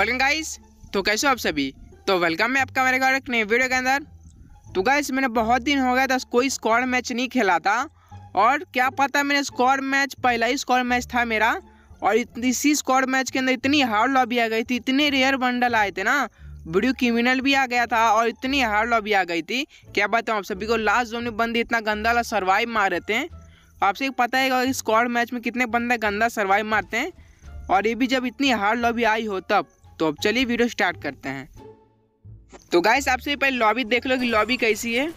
welcome guys तो कैसे हो आप सभी तो वेलकम है आपका मेरे एक नए वीडियो के अंदर तो गाइस मैंने बहुत दिन हो गया था कोई स्कॉर मैच नहीं खेला था और क्या पता मैंने स्कॉर मैच पहला ही स्कॉर मैच था मेरा और इसी स्कॉर मैच के अंदर इतनी हार्ड लॉबी आ गई थी इतने रेयर बंडल आए थे ना वीडियो क्रिमिनल भी आ गया था और इतनी हार्ड लॉबी आ गई थी क्या बताऊँ आप सभी को लास्ट जोन में बंदे इतना गंदा ला सर्वाइव मार रहे थे आपसे पता है स्कॉर मैच में कितने बंदे गंदा सर्वाइव मारते हैं और ये भी जब इतनी हार्ड लॉबी आई हो तब तो अब चलिए वीडियो स्टार्ट करते हैं तो गाइस आपसे पहले लॉबी देख लो कि लॉबी कैसी है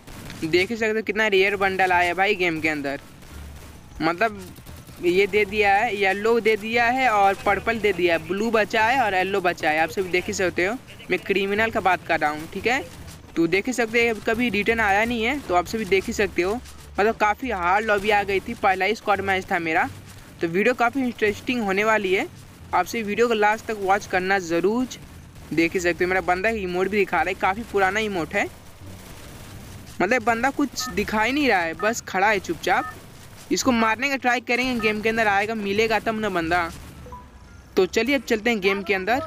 देख ही सकते हो कितना रेयर बंडल आया भाई गेम के अंदर मतलब ये दे दिया है येलो दे दिया है और पर्पल दे दिया है ब्लू बचा है और येलो बचा है आप सब देख ही सकते हो मैं क्रिमिनल का बात कर रहा हूँ ठीक है तो देख ही सकते हो कभी रिटर्न आया नहीं है तो आप सभी देख ही सकते हो मतलब काफ़ी हार्ड लॉबी आ गई थी पहला ही स्क्वाड मैच था मेरा तो वीडियो काफ़ी इंटरेस्टिंग होने वाली है आपसे वीडियो को लास्ट तक वॉच करना ज़रूर देख ही सकते हो मेरा बंदा इमोट भी दिखा रहा है काफ़ी पुराना इमोट है मतलब बंदा कुछ दिखाई नहीं रहा है बस खड़ा है चुपचाप इसको मारने का ट्राई करेंगे गेम के अंदर आएगा मिलेगा तब ना बंदा तो चलिए अब चलते हैं गेम के अंदर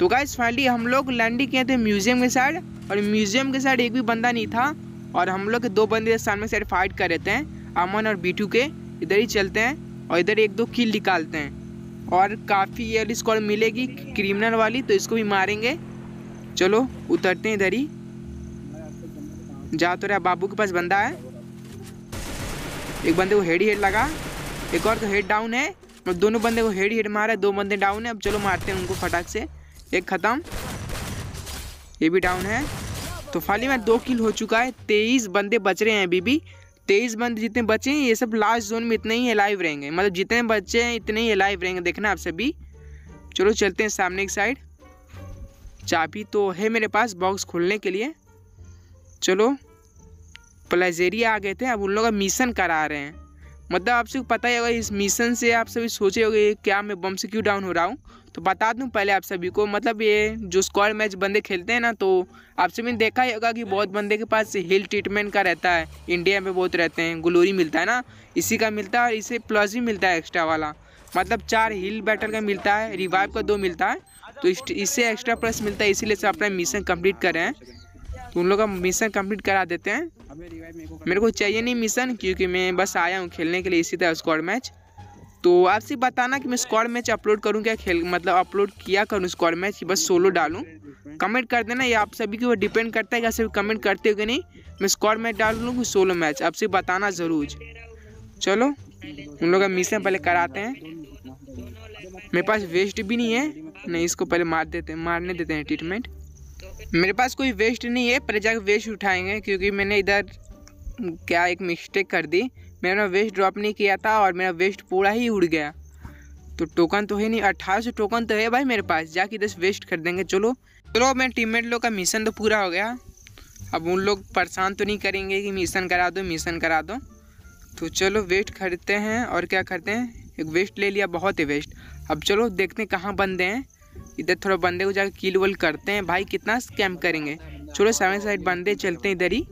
तो गाइस फाइनली हम लोग लैंडिंग किए थे म्यूजियम के साइड और म्यूजियम के साइड एक भी बंदा नहीं था और हम लोग के दो बंदे सामने साइड फाइट कर रहे थे अमन और बीटू के इधर ही चलते हैं और इधर एक दो किल निकालते हैं और काफ़ी एयर स्क्वाड मिलेगी क्रिमिनल वाली तो इसको भी मारेंगे चलो उतरते हैं इधर ही जा तो रहा बाबू के पास बंदा है एक बंदे को हेड हेड लगा एक और तो हेड डाउन है और दोनों बंदे को हेड हेड मारा है दो बंदे डाउन है अब चलो मारते हैं उनको फटाक से एक ख़त्म ये भी डाउन है तो फाली में दो किल हो चुका है तेईस बंदे बच रहे हैं अभी भी तेईस बंद जितने बचे हैं ये सब लास्ट जोन में इतने ही अलाइव रहेंगे मतलब जितने बच्चे हैं इतने ही अलाइव रहेंगे देखना आप सभी चलो चलते हैं सामने की साइड चाबी तो है मेरे पास बॉक्स खोलने के लिए चलो प्लेजेरिया आ गए थे अब उन लोग का मिशन करा रहे हैं मतलब आप पता ही होगा इस मिशन से आप सभी सोचे हो क्या मैं बम से क्यों डाउन हो रहा हूँ तो बता दूँ पहले आप सभी को मतलब ये जो स्क्वाड मैच बंदे खेलते हैं ना तो आप सभी ने देखा ही होगा कि बहुत बंदे के पास हिल ट्रीटमेंट का रहता है इंडिया में बहुत रहते हैं ग्लोरी मिलता है ना इसी का मिलता है और इसे प्लस भी मिलता है एक्स्ट्रा वाला मतलब चार हिल बैटर का मिलता है रिवाइव का दो मिलता है तो इससे एक्स्ट्रा प्लस मिलता है इसीलिए सब अपना मिशन कम्प्लीट कर रहे हैं उन लोग का मिशन कंप्लीट करा देते हैं मेरे को चाहिए नहीं मिशन क्योंकि मैं बस आया हूँ खेलने के लिए इसी तरह स्क्वाड मैच तो आपसे बताना कि मैं स्क्वाड मैच अपलोड करूँ क्या खेल मतलब अपलोड किया करूँ स्क्वाड मैच बस सोलो डालूँ कमेंट कर देना ये आप सभी के ऊपर डिपेंड करता है कि सभी कमेंट करते हो कि नहीं मैं स्क्वाड मैच डाल लूँ सोलो मैच आपसे बताना ज़रूर चलो उन लोग का मिशन पहले कराते हैं मेरे पास वेस्ट भी नहीं है नहीं इसको पहले मार देते हैं मारने देते हैं ट्रीटमेंट मेरे पास कोई वेस्ट नहीं है प्रजा जाकर वेस्ट उठाएंगे क्योंकि मैंने इधर क्या एक मिस्टेक कर दी मैंने वेस्ट ड्रॉप नहीं किया था और मेरा वेस्ट पूरा ही उड़ गया तो टोकन तो है नहीं अट्ठारह सौ टोकन तो है भाई मेरे पास जाके दस वेस्ट कर देंगे चलो चलो मेरे टीममेट लोग का मिशन तो पूरा हो गया अब उन लोग परेशान तो नहीं करेंगे कि मिशन करा दो मिशन करा दो तो चलो वेस्ट खरीदते हैं और क्या करते हैं एक वेस्ट ले लिया बहुत ही वेस्ट अब चलो देखते हैं कहाँ बंदे हैं इधर थोड़ा बंदे को जाकर किल वल करते हैं भाई कितना स्कैम करेंगे छोड़ो सेवन साइड बंदे चलते हैं इधर ही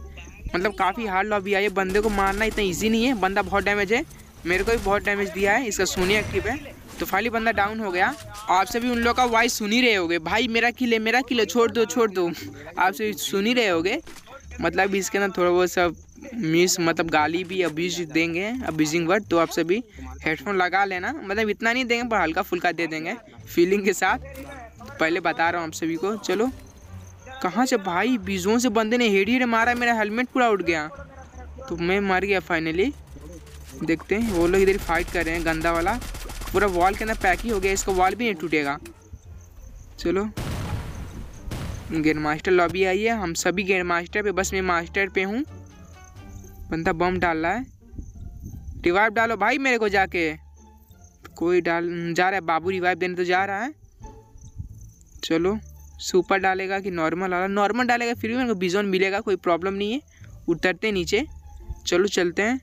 मतलब काफ़ी हार्ड लॉबी आई है बंदे को मारना इतना ईजी नहीं है बंदा बहुत डैमेज है मेरे को भी बहुत डैमेज दिया है इसका सोनी एक्टिव है तो फाइनली बंदा डाउन हो गया आप सभी उन लोग का वॉइस सुन ही रहे होगे भाई मेरा किले मेरा किले छोड़ दो छोड़ दो आप सभी सुन ही रहे होगे मतलब इसके अंदर थोड़ा बहुत सब मिस मतलब गाली भी अब्यूज देंगे अब्यूजिंग वर्ड तो आप सभी हेडफोन लगा लेना मतलब इतना नहीं देंगे पर हल्का फुल्का दे देंगे फीलिंग के साथ पहले बता रहा हूँ आप सभी को चलो कहाँ से भाई बीजों से बंदे ने हेड हेड मारा मेरा हेलमेट पूरा उठ गया तो मैं मर गया फाइनली देखते हैं वो लोग इधर फाइट कर रहे हैं गंदा वाला पूरा वॉल के अंदर पैक ही हो गया इसका वॉल भी नहीं टूटेगा चलो गेंद मास्टर लॉबी आई है हम सभी गेंद मास्टर पे बस मैं मास्टर पे हूँ बंदा बम डाल रहा है रिवाइव डालो भाई मेरे को जाके कोई डाल जा रहा है बाबू रिवाइव देने तो जा रहा है चलो सुपर डालेगा कि नॉर्मल वाला नॉर्मल डालेगा फिर भी मेरे को बिजोन मिलेगा कोई प्रॉब्लम नहीं है उतरते नीचे चलो चलते हैं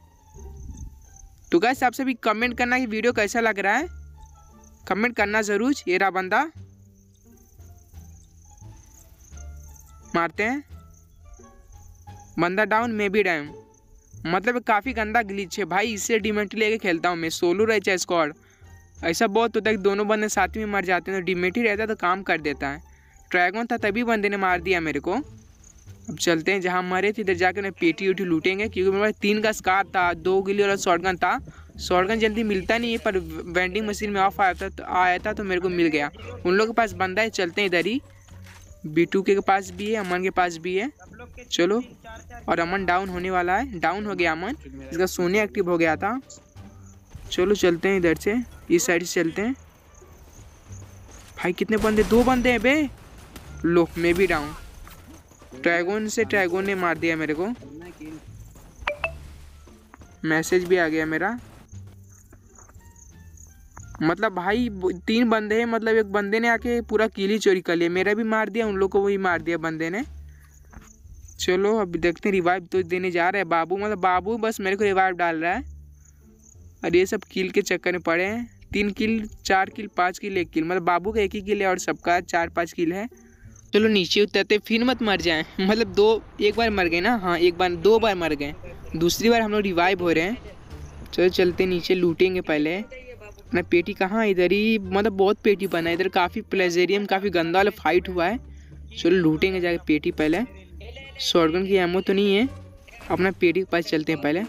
तो गैस आप सभी कमेंट करना कि वीडियो कैसा लग रहा है कमेंट करना ज़रूर ये रहा बंदा मारते हैं बंदा डाउन मैं भी डाउन मतलब काफ़ी गंदा ग्लिच है भाई इससे डिमेंट लेके खेलता हूँ मैं सोलो रहे चाहे स्क्वाड ऐसा बहुत होता है कि दोनों बंदे साथ में मर जाते हैं तो डिमेट ही रहता है तो काम कर देता है ट्रैगन था तभी बंदे ने मार दिया मेरे को अब चलते हैं जहाँ मरे थे इधर जाकर मैं पेटी उठी लूटेंगे क्योंकि मेरे पास तीन का स्कार था दो गिली और शॉर्टगन था शॉर्टगन जल्दी मिलता नहीं है पर वेंडिंग मशीन में ऑफ आया था तो आया था तो मेरे को मिल गया उन लोग के पास बंदा है चलते हैं इधर ही बी टू के पास भी है अमन के पास भी है चलो और अमन डाउन होने वाला है डाउन हो गया अमन इसका सोने एक्टिव हो गया था चलो चलते हैं इधर से इस साइड से चलते हैं भाई कितने बंदे दो बंदे हैं बे लो मैं भी डाउन ड्रैगन से ड्रैगन ने मार दिया मेरे को मैसेज भी आ गया मेरा मतलब भाई तीन बंदे हैं मतलब एक बंदे ने आके पूरा किली चोरी कर लिया मेरा भी मार दिया उन लोग को भी मार दिया बंदे ने चलो अब देखते हैं रिवाइव तो देने जा रहा है बाबू मतलब बाबू बस मेरे को रिवाइव डाल रहा है और ये सब किल के चक्कर में पड़े हैं तीन किल चार किल पाँच किल एक किल मतलब बाबू का एक ही किल है और सबका चार पाँच किल है चलो नीचे उतरते फिर मत मर जाएं मतलब दो एक बार मर गए ना हाँ एक बार दो बार मर गए दूसरी बार हम लोग रिवाइव हो रहे हैं चलो चलते नीचे लूटेंगे पहले ना पेटी कहाँ इधर ही मतलब बहुत पेटी बना है इधर काफ़ी प्लेजेरियम काफ़ी गंदा वाला फाइट हुआ है चलो लूटेंगे जाके पेटी पहले शॉर्टगन की एमो तो नहीं है अपना पेटी के पास चलते हैं पहले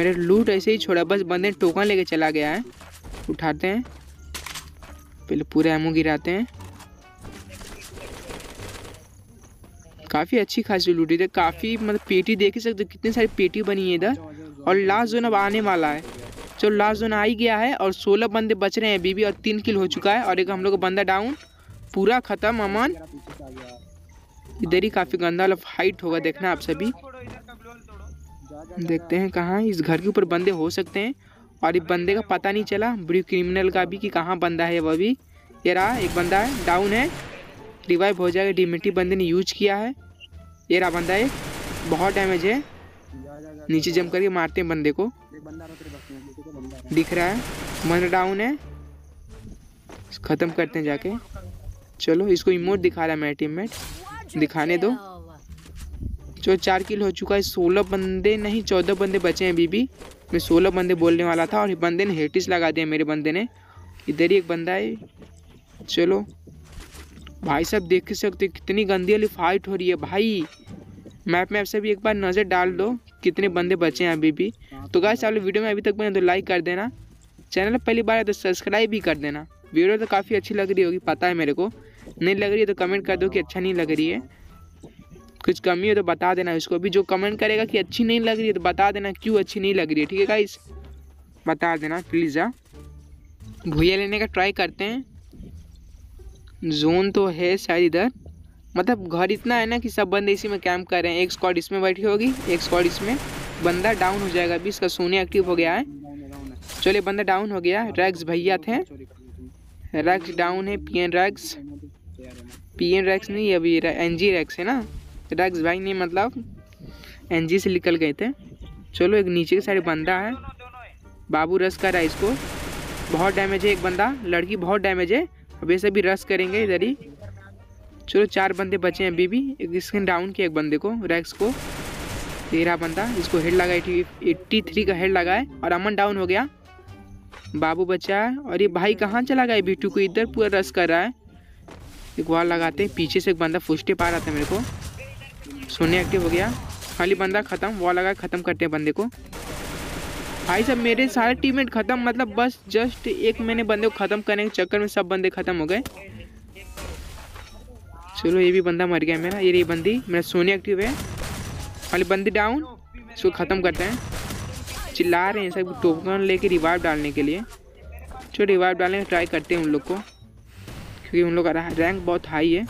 मेरे लूट ऐसे ही छोड़ा बस बंदे टोकन लेके चला गया है उठाते हैं पहले पूरा एमओ गिराते हैं काफ़ी अच्छी खासी लूट इधर काफ़ी मतलब पेटी देख ही सकते कितनी सारी पेटी बनी है इधर और लास्ट जोन अब आने वाला है चलो लास्ट जोन आ ही गया है और सोलह बंदे बच रहे हैं बीबी और तीन किल हो चुका है और एक हम लोग का बंदा डाउन पूरा ख़त्म अमन इधर ही काफ़ी गंदा वाला मतलब फाइट होगा देखना आप सभी देखते हैं कहाँ इस घर के ऊपर बंदे हो सकते हैं और ये बंदे का पता नहीं चला ब्रू क्रिमिनल का भी कि कहाँ बंदा है वह भी ये रहा एक बंदा है डाउन है रिवाइव हो जाएगा डिमिटी बंदे ने यूज किया है ये रहा बंदा एक बहुत डैमेज है नीचे जम करके मारते हैं बंदे को दिख रहा है मन डाउन है ख़त्म करते हैं जाके चलो इसको इमोट दिखा रहा है मेरा टीम दिखाने दो जो चार किल हो चुका है सोलह बंदे नहीं चौदह बंदे बचे हैं अभी भी मैं सोलह बंदे बोलने वाला था और बंदे ने हेटिस लगा दिया मेरे बंदे ने इधर ही एक बंदा है चलो भाई साहब देख सकते कितनी गंदी वाली फाइट हो रही है भाई मैप में आपसे भी एक बार नज़र डाल दो कितने बंदे बचे हैं अभी भी तो गाय साहब वीडियो में अभी तक बने तो लाइक कर देना चैनल पहली बार है तो सब्सक्राइब भी कर देना वीडियो तो काफ़ी अच्छी लग रही होगी पता है मेरे को नहीं लग रही है तो कमेंट कर दो कि अच्छा नहीं लग रही है कुछ कमी हो तो बता देना इसको भी जो कमेंट करेगा कि अच्छी नहीं लग रही है तो बता देना क्यों अच्छी नहीं लग रही है ठीक है गाइस बता देना प्लीज़ हाँ भुया लेने का ट्राई करते हैं जोन तो है शायद इधर मतलब घर इतना है ना कि सब बंदे इसी में कैम्प कर रहे हैं एक स्क्वाड इसमें बैठी होगी एक स्क्वाड इसमें बंदा डाउन हो जाएगा अभी इसका सोने एक्टिव हो गया है चलिए बंदा डाउन हो गया रैक्स भैया थे रैक्स डाउन है पी एन रैक्स पी एन रैक्स नहीं अभी एन जी रैक्स है ना रैक्स भाई नहीं मतलब एनजी से निकल गए थे चलो एक नीचे की साइड बंदा है बाबू रस कर रहा है इसको बहुत डैमेज है एक बंदा लड़की बहुत डैमेज है अब ऐसे भी रस करेंगे इधर ही चलो चार बंदे बचे हैं अभी भी एक स्किन डाउन किया एक बंदे को रैक्स को तेरा बंदा इसको हेड लगा एट्टी थ्री का हेड लगा है और अमन डाउन हो गया बाबू बचा है और ये भाई कहाँ चला गया बीटू को इधर पूरा रस कर रहा है एक वॉल लगाते हैं पीछे से एक बंदा फुस्टे पा रहा था मेरे को सोने एक्टिव हो गया खाली बंदा ख़त्म वॉल लगा ख़त्म करते हैं बंदे को भाई सब मेरे सारे टीममेट ख़त्म मतलब बस जस्ट एक मैंने बंदे को ख़त्म करने के चक्कर में सब बंदे ख़त्म हो गए चलो ये भी बंदा मर गया मेरा ये रही बंदी मेरा सोने एक्टिव है खाली बंदी डाउन इसको ख़त्म करते हैं चिल्ला रहे हैं सब टोकन लेके रिवाइव डालने के लिए चलो रिवाइव डालने ट्राई करते हैं उन लोग को क्योंकि उन लोग का रैंक बहुत हाई है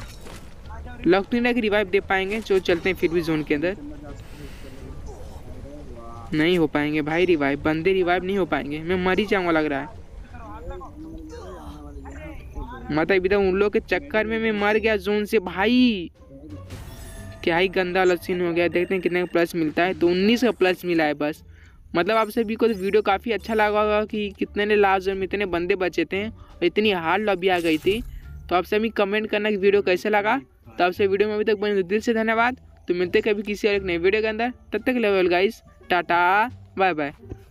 लॉकटून की रिवाइव दे पाएंगे जो चलते हैं फिर भी जोन के अंदर नहीं हो पाएंगे भाई रिवाइव बंदे रिवाइव नहीं हो पाएंगे मैं मर ही जाऊँगा लग रहा है मतलब इधर उन लोग के चक्कर में मैं मर गया जोन से भाई क्या ही गंदा वाला सीन हो गया देखते हैं कितने का प्लस मिलता है तो उन्नीस का प्लस मिला है बस मतलब आप सभी को तो वीडियो काफ़ी अच्छा लगा होगा कि कितने ने लास्ट जोन में इतने बंदे बचे थे और इतनी हार्ड लॉबी आ गई थी तो आप सभी कमेंट करना कि वीडियो कैसे लगा तो आपसे वीडियो में अभी तक बने तो दिल से धन्यवाद तो मिलते कभी किसी और एक नए वीडियो के अंदर तब तक level guys tata bye bye